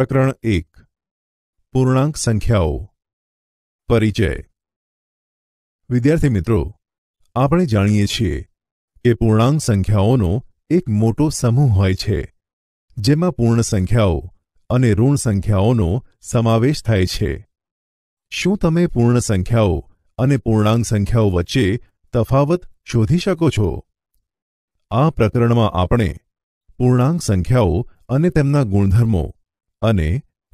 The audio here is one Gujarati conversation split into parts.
પ્રકરણ એક પૂર્ણાંક સંખ્યાઓ પરિચય વિદ્યાર્થી મિત્રો આપણે જાણીએ છીએ કે પૂર્ણાંક સંખ્યાઓનો એક મોટો સમૂહ હોય છે જેમાં પૂર્ણ સંખ્યાઓ અને ઋણ સંખ્યાઓનો સમાવેશ થાય છે શું તમે પૂર્ણ સંખ્યાઓ અને પૂર્ણાંક સંખ્યાઓ વચ્ચે તફાવત શોધી શકો છો આ પ્રકરણમાં આપણે પૂર્ણાંક સંખ્યાઓ અને તેમના ગુણધર્મો અને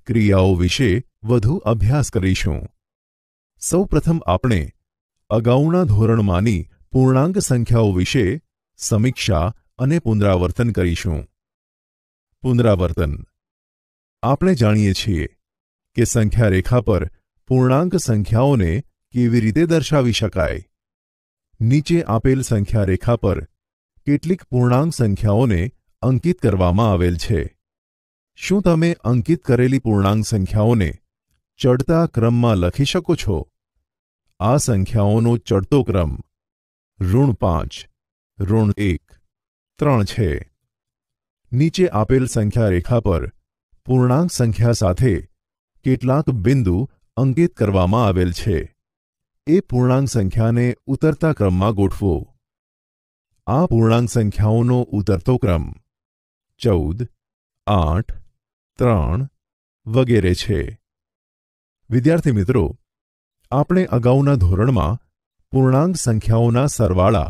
ક્રિયાઓ વિશે વધુ અભ્યાસ કરીશું સૌપ્રથમ આપણે અગાઉના ધોરણમાંની પૂર્ણાંક સંખ્યાઓ વિશે સમીક્ષા અને પુનરાવર્તન કરીશું પુનરાવર્તન આપણે જાણીએ છીએ કે સંખ્યા રેખા પર પૂર્ણાંક સંખ્યાઓને કેવી રીતે દર્શાવી શકાય નીચે આપેલ સંખ્યા રેખા પર કેટલીક પૂર્ણાંક સંખ્યાઓને અંકિત કરવામાં આવેલ છે શું તમે અંકિત કરેલી પૂર્ણાંક સંખ્યાઓને ચડતા ક્રમમાં લખી શકો છો આ સંખ્યાઓનો ચડતો ક્રમ ઋણ પાંચ ઋણ એક ત્રણ છે નીચે આપેલ સંખ્યા રેખા પર પૂર્ણાંક સંખ્યા સાથે કેટલાક બિંદુ અંકિત કરવામાં આવેલ છે એ પૂર્ણાંક સંખ્યાને ઉતરતા ક્રમમાં ગોઠવો આ પૂર્ણાંક સંખ્યાઓનો ઉતરતો ક્રમ ચૌદ આઠ ત્રણ વગેરે છે વિદ્યાર્થી મિત્રો આપણે અગાઉના ધોરણમાં પૂર્ણાંક સંખ્યાઓના સરવાળા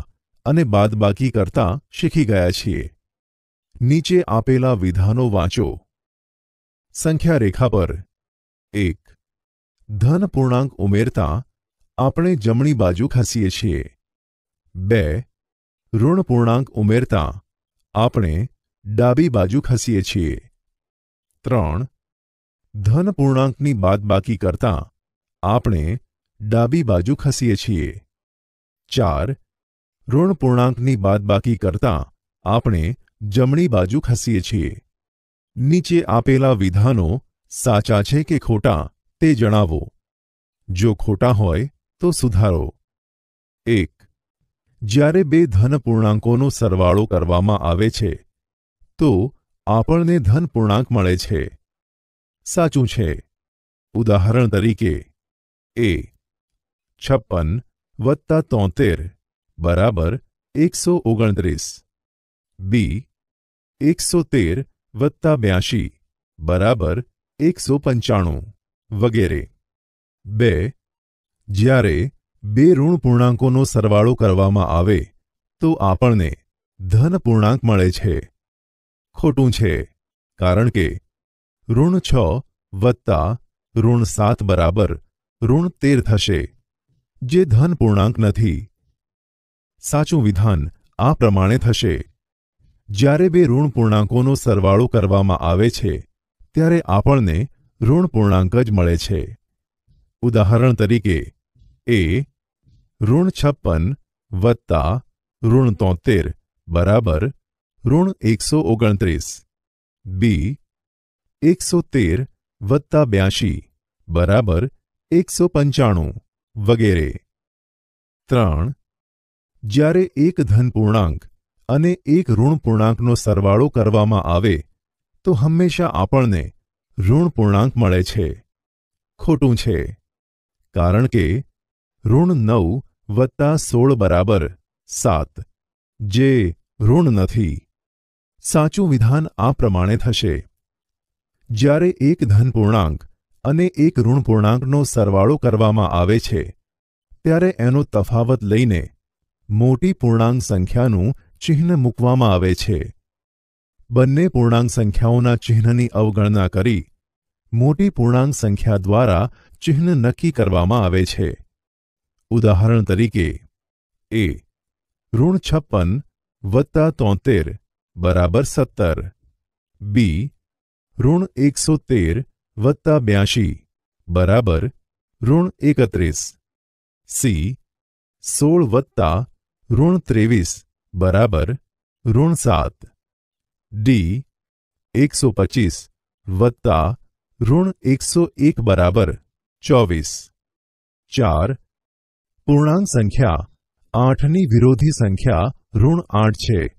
અને બાદબાકી કરતા શીખી ગયા છીએ નીચે આપેલા વિધાનો વાંચો સંખ્યા રેખા પર એક ધન પૂર્ણાંક ઉમેરતા આપણે જમણી બાજુ ખસીએ છીએ બે ઋણ પૂર્ણાંક ઉમેરતા આપણે ડાબી બાજુ ખસીએ છીએ ત્રણ ધન પૂર્ણાંકની બાદબાકી કરતાં આપણે ડાબી બાજુ ખસીએ છીએ ચાર ઋણ પૂર્ણાંકની બાદબાકી કરતાં આપણે જમણી બાજુ ખસીએ છીએ નીચે આપેલા વિધાનો સાચા છે કે ખોટા તે જણાવો જો ખોટા હોય તો સુધારો એક જ્યારે બે ધન પૂર્ણાંકોનો સરવાળો કરવામાં આવે છે તો આપણને ધન પૂર્ણાંક મળે છે સાચું છે ઉદાહરણ તરીકે એ છપ્પન વત્તા તોતેર બરાબર એકસો ઓગણત્રીસ બી એકસો તેર વત્તા બ્યાશી બરાબર એકસો પંચાણું વગેરે બે જ્યારે બે ઋણ પૂર્ણાંકોનો સરવાળો કરવામાં આવે તો આપણને ધન પૂર્ણાંક મળે છે ખોટું છે કારણ કે ઋણ છ વત્તા ઋણ સાત બરાબર ઋણ તેર થશે જે ધન પૂર્ણાંક નથી સાચું વિધાન આ પ્રમાણે થશે જ્યારે બે ઋણ પૂર્ણાંકોનો સરવાળો કરવામાં આવે છે ત્યારે આપણને ઋણ પૂર્ણાંક જ મળે છે ઉદાહરણ તરીકે એ ઋણ છપ્પન વત્તા ઋણ તોતેર બરાબર ઋણ એકસો ઓગણત્રીસ બી એકસો તેર વત્તા બ્યાશી બરાબર એકસો પંચાણું વગેરે ત્રણ જ્યારે એક ધનપૂર્ણાંક અને એક ઋણ પૂર્ણાંકનો સરવાળો કરવામાં આવે તો હંમેશા આપણને ઋણ પૂર્ણાંક મળે છે ખોટું છે કારણ કે ઋણ નવ વત્તા સોળ બરાબર સાત જે ઋણ નથી સાચું વિધાન આ પ્રમાણે થશે જ્યારે એક ધન પૂર્ણાંક અને એક ઋણ પૂર્ણાંકનો સરવાળો કરવામાં આવે છે ત્યારે એનો તફાવત લઈને મોટી પૂર્ણાંક સંખ્યાનું ચિહ્ન મૂકવામાં આવે છે બંને પૂર્ણાંક સંખ્યાઓના ચિહ્નની અવગણના કરી મોટી પૂર્ણાંક સંખ્યા દ્વારા ચિહ્ન નક્કી કરવામાં આવે છે ઉદાહરણ તરીકે એ ઋણ છપ્પન વત્તા તોતેર बराबर सत्तर बी ऋण एक सौ तेर वत्ता ब्याशी बराबर ऋण एकत्र सी सोल वत्ता ऋण तेवीस बराबर ऋण सात डी एक सौ पच्चीस वत्ता ऋण एक सौ एक बराबर चौबीस चार पूर्णांक संख्या आठनी विरोधी संख्या ऋण आठ है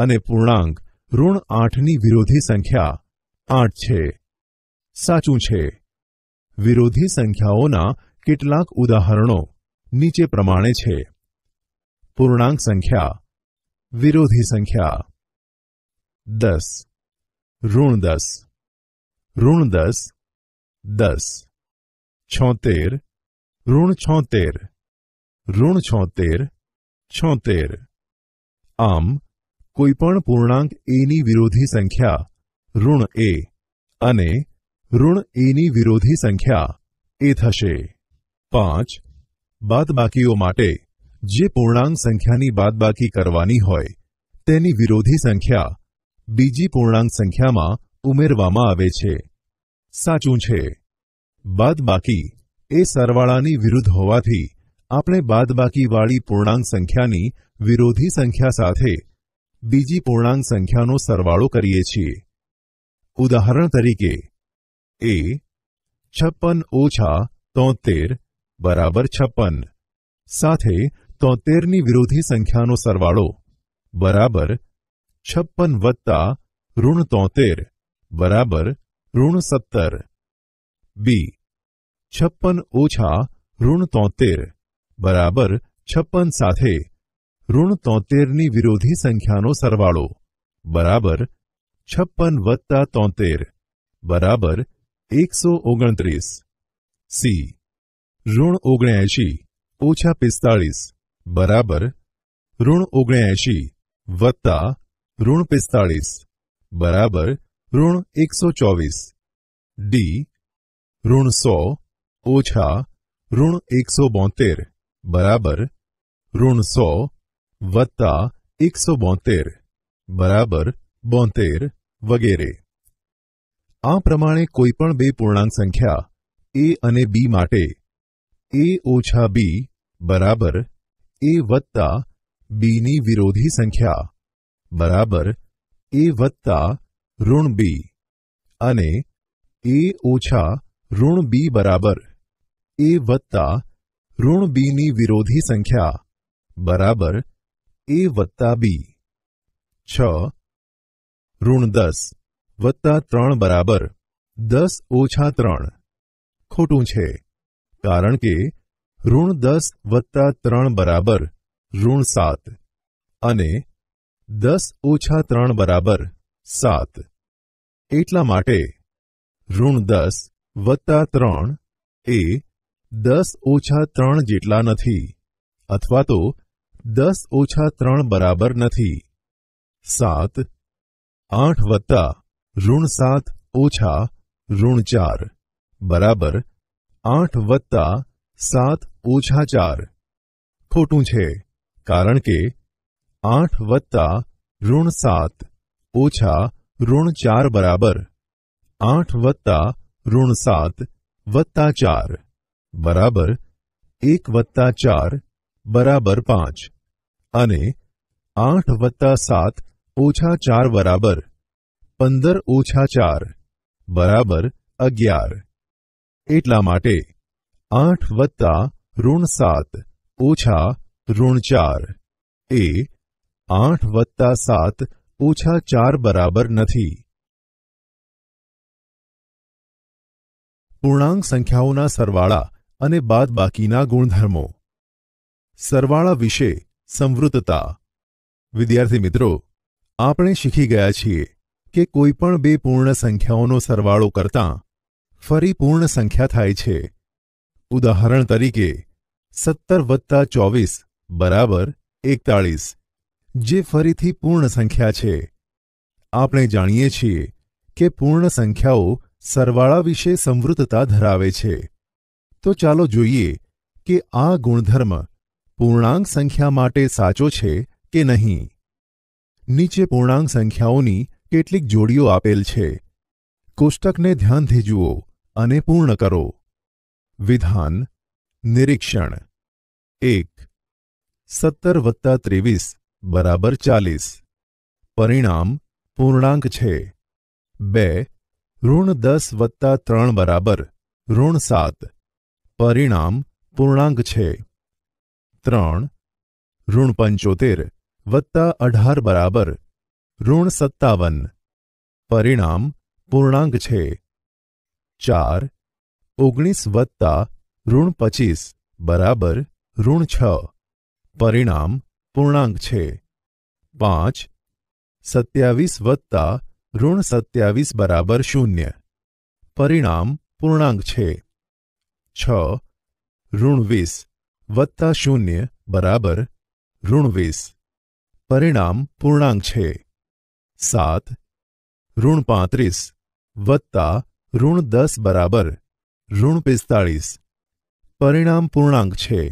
અને પૂર્ણાંક ઋણ આઠની વિરોધી સંખ્યા આઠ છે સાચું છે વિરોધી સંખ્યાઓના કેટલાક ઉદાહરણો નીચે પ્રમાણે છે પૂર્ણાંક સંખ્યા વિરોધી સંખ્યા દસ ઋણ દસ ઋણ દસ દસ છોતેર ઋણ છોતેર ઋણ છોતેર છોતેર આમ કોઈપણ પૂર્ણાંક એની વિરોધી સંખ્યા ઋણ એ અને ઋણ એની વિરોધી સંખ્યા એ થશે પાંચ બાદબાકીઓ માટે જે પૂર્ણાંક સંખ્યાની બાદબાકી કરવાની હોય તેની વિરોધી સંખ્યા બીજી પૂર્ણાંક સંખ્યામાં ઉમેરવામાં આવે છે સાચું છે બાદબાકી એ સરવાળાની વિરુદ્ધ હોવાથી આપણે બાદબાકીવાળી પૂર્ણાંક સંખ્યાની વિરોધી સંખ્યા સાથે बीजी पूर्णांक संख्याओंનો સરવાળો કરીએ છીએ ઉદાહરણ તરીકે એ 56 - 73 = 56 સાથે 73 ની વિરોધી સંખ્યાનો સરવાળો = 56 + ऋण 73 = ऋण 17 બી 56 - ऋण 73 = 56 સાથે ऋण तोतेर विरोधी संख्या नो सरवाड़ो बराबर छप्पन वत्ता तोतेर बराबर एक सौ ओगतरीस सी ऋण ओगणसी ओछा पिस्तालीस बराबर ऋण ओगणसी वत्ता ऋण पिस्तालीस बराबर ऋण एक सौ चौबीस डी ऋण सौ ओछा ऋण एक सौ बोतेर बराबर ऋण सौ વત્તા એકસો બોતેર બરાબર બોતેર વગેરે આ પ્રમાણે કોઈપણ બે પૂર્ણાંક સંખ્યા એ અને બી માટે એ ઓછા બી બરાબર એ વત્તા બીની વિરોધી સંખ્યા બરાબર એ વત્તા ઋણ બી અને એ ઓછા ઋણ બી બરાબર એ વત્તા ઋણ બીની વિરોધી સંખ્યા બરાબર એ વત્તા બી છ ઋણ દસ વત્તા ત્રણ બરાબર દસ ઓછા ત્રણ ખોટું છે કારણ કે ઋણ દસ વત્તા ત્રણ બરાબર ઋણ સાત અને દસ ઓછા ત્રણ બરાબર સાત એટલા માટે ઋણ દસ વત્તા ત્રણ એ દસ ઓછા ત્રણ જેટલા નથી અથવા તો 10 - 3 = 7 8 + -7 - -4 = 8 + 7 - 4 ખોટું છે કારણ કે 8 + -7 - 4 = 8 + -7 + 4 = 1 + 4 बराबर पांच आठ वत्ता सात ओछा चार बराबर पंदर ओछा चार बराबर अगियार एट्ला आठ वत्ता ऋण सात ओछा ऋण चार ए आठ वत्ता सात ओछा चार बराबर नहीं पूर्णांक संख्याओं सरवाड़ा बाद बाकी गुणधर्मों સરવાળા વિશે સંવૃત્તતા વિદ્યાર્થી મિત્રો આપણે શીખી ગયા છીએ કે કોઈપણ બે પૂર્ણ સંખ્યાઓનો સરવાળો કરતાં ફરી પૂર્ણ સંખ્યા થાય છે ઉદાહરણ તરીકે સત્તર વત્તા ચોવીસ બરાબર એકતાળીસ જે ફરીથી પૂર્ણ સંખ્યા છે આપણે જાણીએ છીએ કે પૂર્ણ સંખ્યાઓ સરવાળા વિશે સંવૃત્તતા ધરાવે છે તો ચાલો જોઈએ કે આ ગુણધર્મ પૂર્ણાંક સંખ્યા માટે સાચો છે કે નહીં નીચે પૂર્ણાંક સંખ્યાઓની કેટલીક જોડીઓ આપેલ છે કોષ્ટકને ધ્યાનથી જુઓ અને પૂર્ણ કરો વિધાન નિરીક્ષણ એક સત્તર વત્તા ત્રેવીસ બરાબર ચાલીસ પરિણામ પૂર્ણાંક છે બે ઋણ દસ વત્તા ત્રણ બરાબર ઋણ સાત પરિણામ પૂર્ણાંક છે ત્રણ ઋણ પંચોતેર વત્તા અઢાર બરાબર ઋણ સત્તાવન પરિણામ પૂર્ણાંક છે ચાર ઓગણીસ વત્તા ઋણ પચીસ બરાબર ઋણ છ પરિણામ પૂર્ણાંક છે પાંચ સત્યાવીસ વત્તા ઋણ સત્યાવીસ બરાબર શૂન્ય પરિણામ પૂર્ણાંક છે છ ઋણ વીસ +0 = -20 परिणाम पूर्णांक है 7 - 35 + -10 = -45 परिणाम पूर्णांक है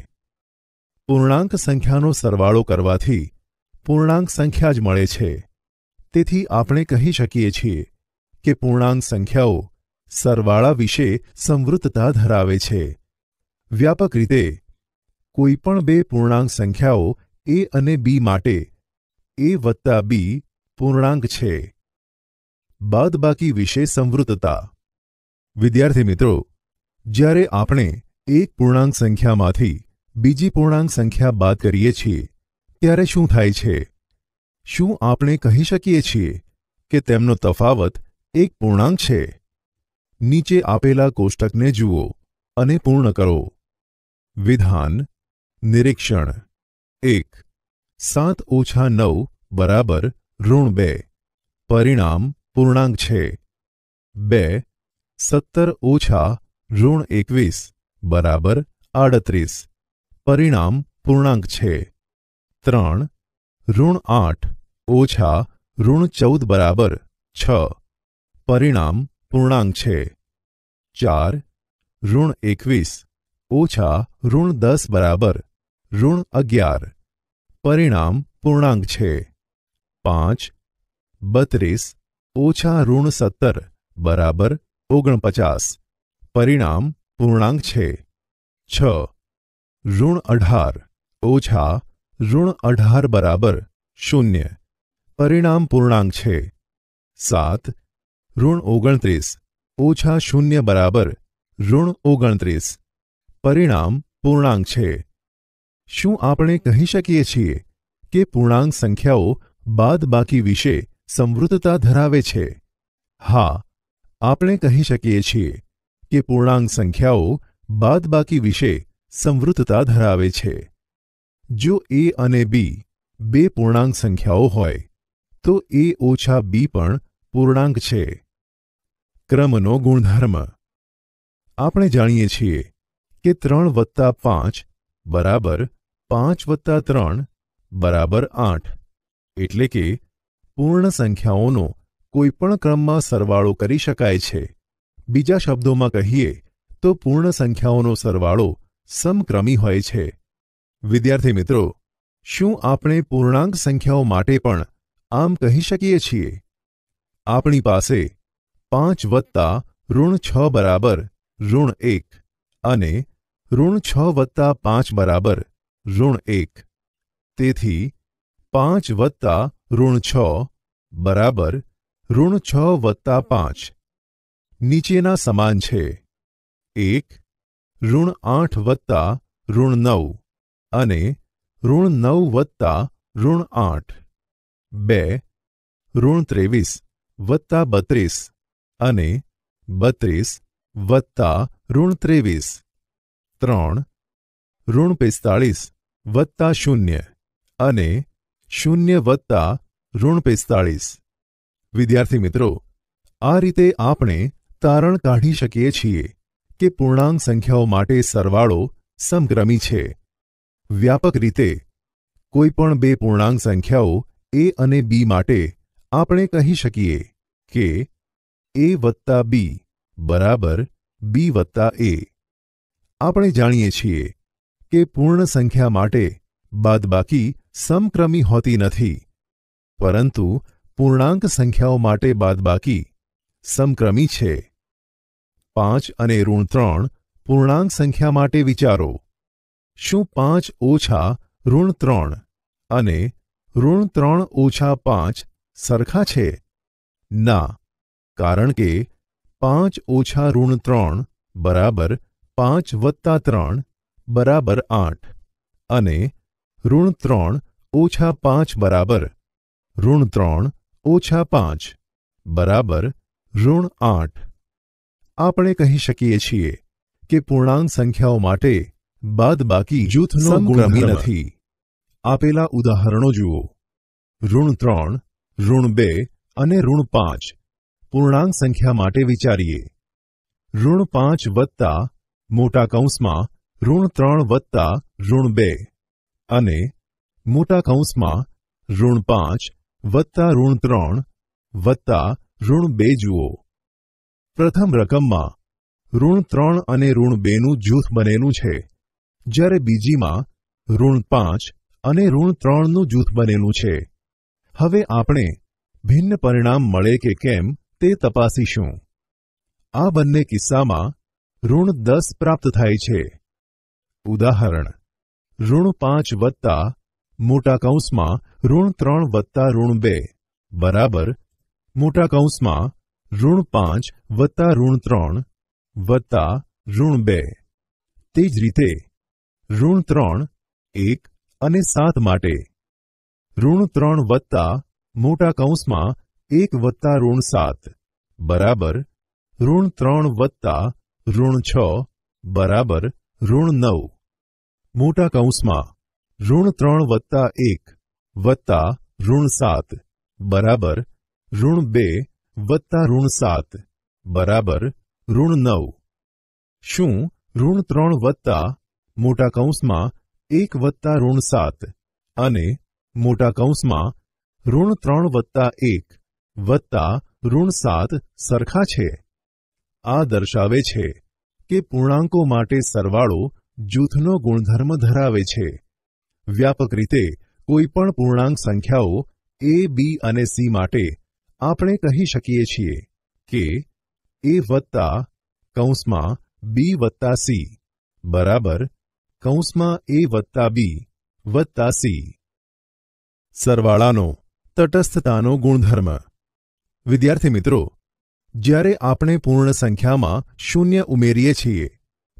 पूर्णांक संख्याओंનો સરવાળો કરવાથી पूर्णांक સંખ્યા જ મળે છે તેથી આપણે કહી શકીએ છીએ કે પૂર્ણાંક સંખ્યાઓ સરવાળા વિષે સમૃદ્ધતા ધરાવે છે વ્યાપક રીતે કોઈ પણ બે પૂર્ણાંક સંખ્યાઓ એ અને બી માટે એ વત્તા બી પૂર્ણાંક છે બાદબાકી વિશે સંવૃતતા વિદ્યાર્થી મિત્રો જ્યારે આપણે એક પૂર્ણાંક સંખ્યામાંથી બીજી પૂર્ણાંક સંખ્યા બાદ કરીએ છીએ ત્યારે શું થાય છે શું આપણે કહી શકીએ છીએ કે તેમનો તફાવત એક પૂર્ણાંક છે નીચે આપેલા કોષ્ટકને જુઓ અને પૂર્ણ કરો વિધાન નિરીક્ષણ એક સાત ઓછા નવ બરાબર ઋણ બે પરિણામ પૂર્ણાંક છે બે સત્તર ઓછા ઋણ એકવીસ બરાબર આડત્રીસ પરિણામ પૂર્ણાંક છે ત્રણ ઋણ આઠ ઓછા ઋણ ચૌદ બરાબર છ પરિણામ પૂર્ણાંક છે ચાર ઋણ એકવીસ ઓછા ઋણ દસ બરાબર ઋણ અગિયાર પરિણામ પૂર્ણાંક છે પાંચ બત્રીસ ઓછા ઋણ સત્તર બરાબર ઓગણપચાસ પરિણામ પૂર્ણાંક છે છ ઋણ અઢાર ઓછા ઋણ અઢાર બરાબર શૂન્ય પરિણામ પૂર્ણાંક છે સાત ઋણ ઓગણત્રીસ ઓછા શૂન્ય બરાબર ઋણ ઓગણત્રીસ પરિણામ પૂર્ણાંક છે શું આપણે કહી શકીએ છીએ કે પૂર્ણાંક સંખ્યાઓ બાદબાકી વિશે સમૃદ્ધતા ધરાવે છે હા આપણે કહી શકીએ છીએ કે પૂર્ણાંક સંખ્યાઓ બાદબાકી વિશે સમૃદ્ધતા ધરાવે છે જો એ અને બી બે પૂર્ણાંક સંખ્યાઓ હોય તો એ ઓછા બી પણ પૂર્ણાંક છે ક્રમનો ગુણધર્મ આપણે જાણીએ છીએ કે ત્રણ વત્તા પાંચ બરાબર પાંચ વત્તા ત્રણ બરાબર આઠ એટલે કે પૂર્ણ સંખ્યાઓનો કોઈપણ ક્રમમાં સરવાળો કરી શકાય છે બીજા શબ્દોમાં કહીએ તો પૂર્ણ સંખ્યાઓનો સરવાળો સમક્રમી હોય છે વિદ્યાર્થી મિત્રો શું આપણે પૂર્ણાંક સંખ્યાઓ માટે પણ આમ કહી શકીએ છીએ આપણી પાસે પાંચ વત્તા ઋણ છ બરાબર ઋણ એક અને ઋણ છ વત્તા પાંચ બરાબર ઋણ એક તેથી પાંચ વત્તા ઋણ છ બરાબર ઋણ છ વત્તા પાંચ નીચેના સમાન છે એક ઋણ આઠ વત્તા ઋણ નવ અને ઋણ નવ વત્તા ઋણ આઠ બે ઋણ ત્રેવીસ વત્તા બત્રીસ અને બત્રીસ વત્તા ઋણ ત્રેવીસ ત્રણ ઋણ પિસ્તાળીસ વત્તા શૂન્ય અને શૂન્ય વત્તા ઋણ પિસ્તાળીસ વિદ્યાર્થી મિત્રો આ રીતે આપણે તારણ કાઢી શકીએ છીએ કે પૂર્ણાંક સંખ્યાઓ માટે સરવાળો સમક્રમી છે વ્યાપક રીતે કોઈપણ બે પૂર્ણાંક સંખ્યાઓ એ અને બી માટે આપણે કહી શકીએ કે એ વત્તા બી બરાબર બી વત્તા એ આપણે જાણીએ છીએ કે પૂર્ણ સંખ્યા માટે બાદબાકી સમક્રમી હોતી નથી પરંતુ પૂર્ણાંક સંખ્યાઓ માટે બાદબાકી સમક્રમી છે પાંચ અને ઋણ ત્રણ પૂર્ણાંક સંખ્યા માટે વિચારો શું પાંચ ઓછા ઋણ ત્રણ અને ઋણ ત્રણ ઓછા પાંચ સરખા છે ના કારણ કે પાંચ ઓછા ઋણ ત્રણ બરાબર પાંચ વત્તા ત્રણ બરાબર આઠ અને ઋણ ત્રણ ઓછા પાંચ બરાબર ઋણ ત્રણ ઓછા પાંચ બરાબર ઋણ આઠ આપણે કહી શકીએ છીએ કે પૂર્ણાંક સંખ્યાઓ માટે બાદબાકી જૂથનો ગુણમી નથી આપેલા ઉદાહરણો જુઓ ઋણ ત્રણ ઋણ બે અને ઋણ પાંચ પૂર્ણાંક સંખ્યા માટે વિચારીએ ઋણ પાંચ વત્તા મોટા કૌંસમાં ઋણ ત્રણ વત્તા ઋણ બે અને મોટા કૌંસમાં ઋણ પાંચ વત્તા ઋણ ત્રણ વત્તા ઋણ બે જુઓ પ્રથમ રકમમાં ઋણ ત્રણ અને ઋણ બેનું જૂથ બનેલું છે જ્યારે બીજીમાં ઋણ પાંચ અને ઋણ ત્રણનું જૂથ બનેલું છે હવે આપણે ભિન્ન પરિણામ મળે કે કેમ તે તપાસીશું આ બંને કિસ્સામાં ઋણ દસ પ્રાપ્ત થાય છે ઉદાહરણ ઋણ પાંચ વત્તા મોટા કૌંસમાં ઋણ ત્રણ વત્તા ઋણ બે બરાબર મોટા કૌંસમાં ઋણ પાંચ વત્તા ઋણ ત્રણ વત્તા ઋણ બે તે જ રીતે ઋણ ત્રણ એક અને સાત માટે ઋણ ત્રણ વત્તા મોટા કૌંસમાં એક વત્તા ઋણ સાત બરાબર ઋણ ત્રણ વત્તા ઋણ છ બરાબર ઋણ નવ મોટા કૌંસમાં ઋણ ત્રણ વત્તા એક વત્તા ઋણ સાત બરાબર ઋણ બે વત્તા ઋણ સાત બરાબર ઋણ નવ શું ઋણ ત્રણ વત્તા મોટા કૌંસમાં એક વત્તા ઋણ સાત અને મોટા કૌંસમાં ઋણ ત્રણ વત્તા એક વત્તા ઋણ સાત સરખા છે આ દર્શાવે છે કે પૂર્ણાંકો માટે સરવાળો જૂથનો ગુણધર્મ ધરાવે છે વ્યાપક રીતે કોઈપણ પૂર્ણાંક સંખ્યાઓ એ બી અને સી માટે આપણે કહી શકીએ છીએ કે એ વત્તા કૌંસમાં બી વત્તા સી બરાબર કૌંસમાં એ વત્તા બી વત્તા સી સરવાળાનો તટસ્થતાનો ગુણધર્મ વિદ્યાર્થી મિત્રો જ્યારે આપણે પૂર્ણ સંખ્યામાં શૂન્ય ઉમેરીએ છીએ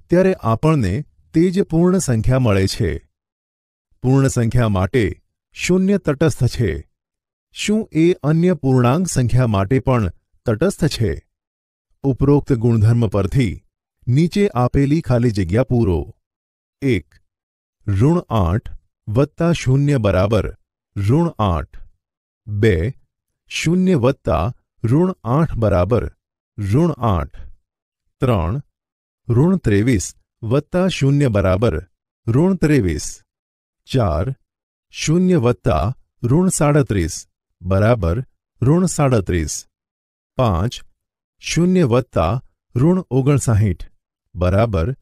ત્યારે આપણને તે જ પૂર્ણ સંખ્યા મળે છે પૂર્ણ સંખ્યા માટે શૂન્ય તટસ્થ છે શું એ અન્ય પૂર્ણાંક સંખ્યા માટે પણ તટસ્થ છે ઉપરોક્ત ગુણધર્મ પરથી નીચે આપેલી ખાલી જગ્યા પૂરો એક ઋણ આઠ વત્તા શૂન્ય બરાબર ઋણ આઠ બે શૂન્ય વત્તા ઋણ આઠ બરાબર ઋણ આઠ ત્રણ ઋણ ત્રેવીસ વત્તા શૂન્ય બરાબર ઋણ ત્રેવીસ ચાર શૂન્ય વત્તા ઋણ સાડત્રીસ બરાબર ઋણ સાડત્રીસ પાંચ શૂન્ય વત્તા ઋણ ઓગણસાહીઠ બરાબર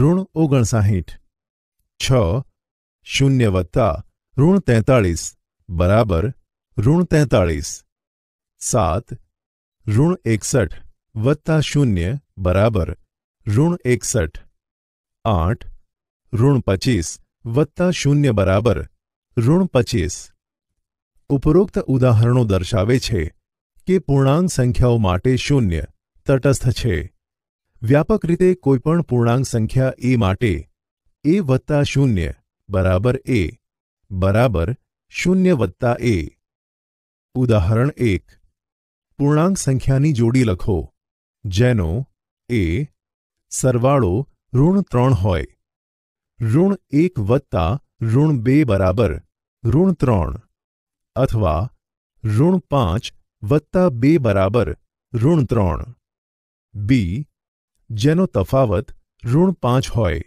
ઋણ ઓગણસાહીઠ છ શૂન્ય વત્તા ઋણ તેતાળીસ બરાબર ઋણ તેતાળીસ સાત ઋણ એકસઠ વત્તા શૂન્ય બરાબર ઋણ એકસઠ આઠ ઋણ પચીસ વત્તા શૂન્ય બરાબર ઋણ પચીસ ઉપરોક્ત ઉદાહરણો દર્શાવે છે કે પૂર્ણાંક સંખ્યાઓ માટે શૂન્ય તટસ્થ છે વ્યાપક રીતે કોઈપણ પૂર્ણાંક સંખ્યા એ માટે એ વત્તા શૂન્ય બરાબર એ બરાબર શૂન્ય વત્તા એ ઉદાહરણ એક પૂર્ણાંક સંખ્યાની જોડી લખો જેનો એ સરવાળો ઋણ ત્રણ હોય ઋણ એક વત્તા ઋણ બે બરાબર ઋણ ત્રણ અથવા ઋણ પાંચ વત્તા બે બરાબર ઋણ ત્રણ બી જેનો તફાવત ઋણ પાંચ હોય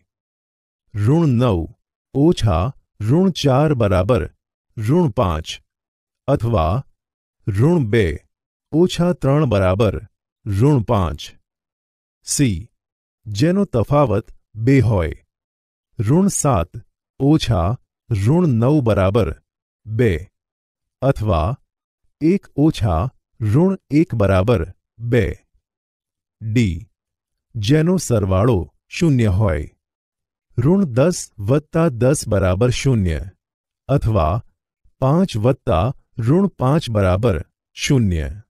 ઋણ નવ ઓછા ઋણ ચાર બરાબર ઋણ પાંચ અથવા ઋણ બે ઓછા ત્રણ બરાબર ઋણ પાંચ સી જેનો તફાવત બે હોય ઋણ સાત ઓછા ઋણ નવ બરાબર બે અથવા એક ઓછા ઋણ એક બરાબર બે ડી જેનો સરવાળો શૂન્ય હોય ઋણ દસ વત્તા દસ બરાબર શૂન્ય અથવા પાંચ વત્તા ઋણ પાંચ બરાબર શૂન્ય